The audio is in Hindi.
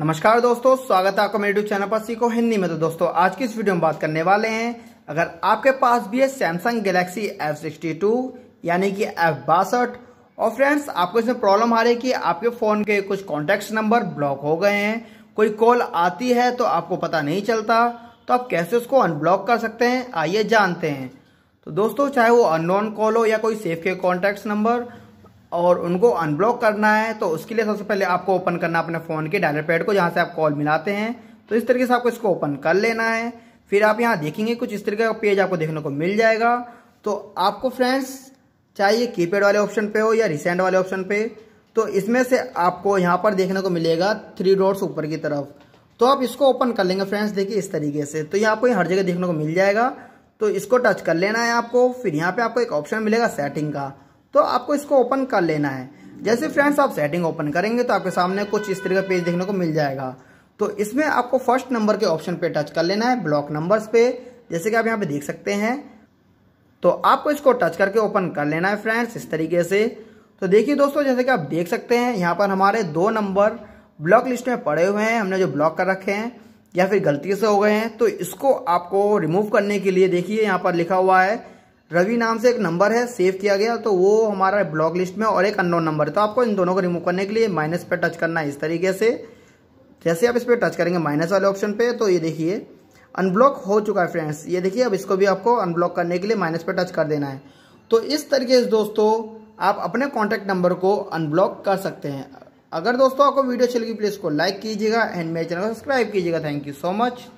नमस्कार दोस्तों स्वागत है आपका मेरे यूट्यूब चैनल पर सीखो हिंदी में तो दोस्तों आज की इस वीडियो में बात करने वाले हैं अगर आपके पास भी है सैमसंग गैलेक्सी F62 यानी कि F62 और फ्रेंड्स आपको इसमें प्रॉब्लम आ रही है कि आपके फ़ोन के कुछ कॉन्टेक्ट नंबर ब्लॉक हो गए हैं कोई कॉल आती है तो आपको पता नहीं चलता तो आप कैसे उसको अनब्लॉक कर सकते हैं आइए जानते हैं तो दोस्तों चाहे वो अननोन कॉल हो या कोई सेफ के कॉन्टैक्ट नंबर और उनको अनब्लॉक करना है तो उसके लिए सबसे पहले आपको ओपन करना अपने फ़ोन के डायलर पैड को जहाँ से आप कॉल मिलाते हैं तो इस तरीके से आपको इसको ओपन कर लेना है फिर आप यहाँ देखेंगे कुछ इस तरीके का पेज आपको देखने को मिल जाएगा तो आपको फ्रेंड्स चाहे ये कीपैड वाले ऑप्शन पे हो या रिसेंट वाले ऑप्शन पे तो इसमें से आपको यहाँ पर देखने को मिलेगा थ्री डॉट्स ऊपर की तरफ तो आप इसको ओपन कर लेंगे फ्रेंड्स देखिए इस तरीके से तो यहाँ आपको हर जगह देखने को मिल जाएगा तो इसको टच कर लेना है आपको फिर यहाँ पे आपको एक ऑप्शन मिलेगा सेटिंग का तो आपको इसको ओपन कर लेना है जैसे फ्रेंड्स आप सेटिंग ओपन करेंगे तो आपके सामने कुछ इस तरह का पेज देखने को मिल जाएगा तो इसमें आपको फर्स्ट नंबर के ऑप्शन पे टच कर लेना है ब्लॉक नंबर्स पे जैसे कि आप यहाँ पे देख सकते हैं तो आपको इसको टच करके ओपन कर लेना है फ्रेंड्स इस तरीके से तो देखिए दोस्तों जैसे कि आप देख सकते हैं यहाँ पर हमारे दो नंबर ब्लॉक लिस्ट में पड़े हुए हैं हमने जो ब्लॉक कर रखे हैं या फिर गलती से हो गए हैं तो इसको आपको रिमूव करने के लिए देखिए यहाँ पर लिखा हुआ है रवि नाम से एक नंबर है सेव किया गया तो वो हमारा ब्लॉक लिस्ट में और एक अननोन नंबर है तो आपको इन दोनों को रिमूव करने के लिए माइनस पे टच करना है इस तरीके से जैसे आप इस पर टच करेंगे माइनस वाले ऑप्शन पे तो ये देखिए अनब्लॉक हो चुका है फ्रेंड्स ये देखिए अब इसको भी आपको अनब्लॉक करने के लिए माइनस पे टच कर देना है तो इस तरीके से दोस्तों आप अपने कॉन्टैक्ट नंबर को अनब्लॉक कर सकते हैं अगर दोस्तों आपको वीडियो अच्छी लगी प्लीज़ को लाइक कीजिएगा एंड मेरे चैनल को सब्सक्राइब कीजिएगा थैंक यू सो मच